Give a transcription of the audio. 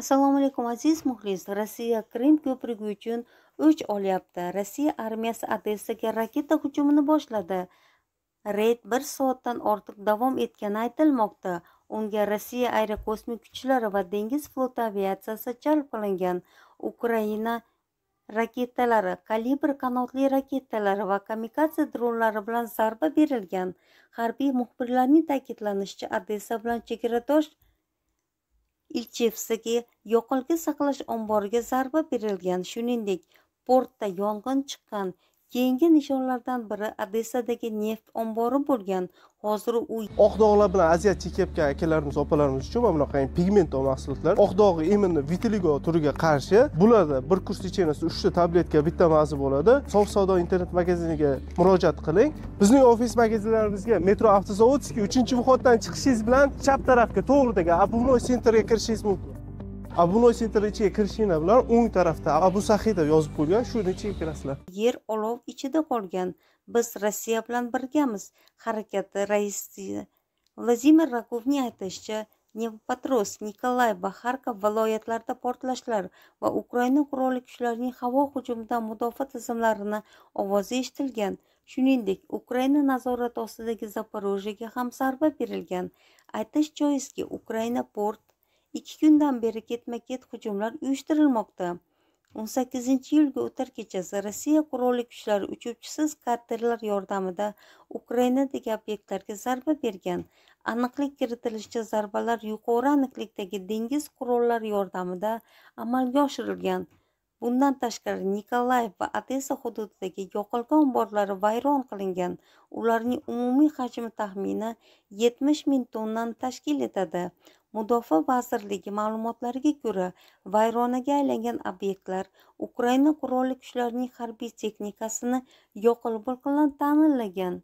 assalomu alaykum aziz muxlis rossiya qrim ko'prigi uchun o'ch olyapti rossiya armiyasi odessaga raketa hujumini boshladi reyd bir soatdan ortiq davom etgani aytilmoqda unga rossiya aerokosmik kuchlari va dengiz floti aviatsiyasi jalb qilingan ukraina raketalari kalibr qanotli raketalari va kamikadze dronlari bilan zarba berilgan harbiy muxbirlarning ta'kidlanishicha odessa bilan chegaradosh ilchevsdagi yoqilg'i saqlash omboriga zarba berilgan shuningdek portda yong'in chiqqan keyingi nishonlardan biri odessadagi neft ombori bo'lgan hozir u oq dog'lar bilan aziyat chekayotgan akalarimiz opalarimiz uchun mana bunaqa pigment mahsulotlar oq dog'i именно vitiligo turiga qarshi bularda bir kurs 3 uchta tabletka bitta mazi bo'ladi sof savdo internet magaziniga murojaat qiling bizning ofis magazinlarimizga metro avtozavodskiy uchinchi vходdan chiqishingiz bilan chap tarafga to'g'ridagi обувной sentriga kirishingiz mumkin abu sentr ichiga kirishinglar bilan o'ng tarafda abu sahida yozib qo'ygan shuni ichiga kirasizlar yer olov ichida qolgan biz rossiya bilan birgamiz harakati raisi vladimir rakovning aytishicha Nevpatros, Nikolay va Xarkov viloyatlarida portlashlar va Ukraina qurolli kuchlarining havo hujumidan mudofaa tizimlarini ovozi eshitilgan. Shuningdek, Ukraina nazorati ostidagi zaporojyaga ham zarba berilgan. Aytish joizki, Ukraina port ikki kundan beri ketma ket hujumlar uyushtirilmoqda o'n sakkizinchi iyulga o'tar kechasi rossiya qurolli kuchlari uchuvchisiz karterlar yordamida ukrainadagi obyektlarga zarba bergan aniqlik kiritilishicha zarbalar yuqori aniqlikdagi dengiz qurollari yordamida amalga oshirilgan bundan tashqari nikolayev va odessa hududidagi yoqilg'i omborlari vayron qilingan ularning umumiy hajmi taxminan yetmish ming tonnani tashkil etadi mudofaa vazirligi ma'lumotlariga ko'ra vayronaga aylangan obyektlar ukraina qurolli kuchlarining harbiy texnikasini yoqilg'i bilan ta'minlagan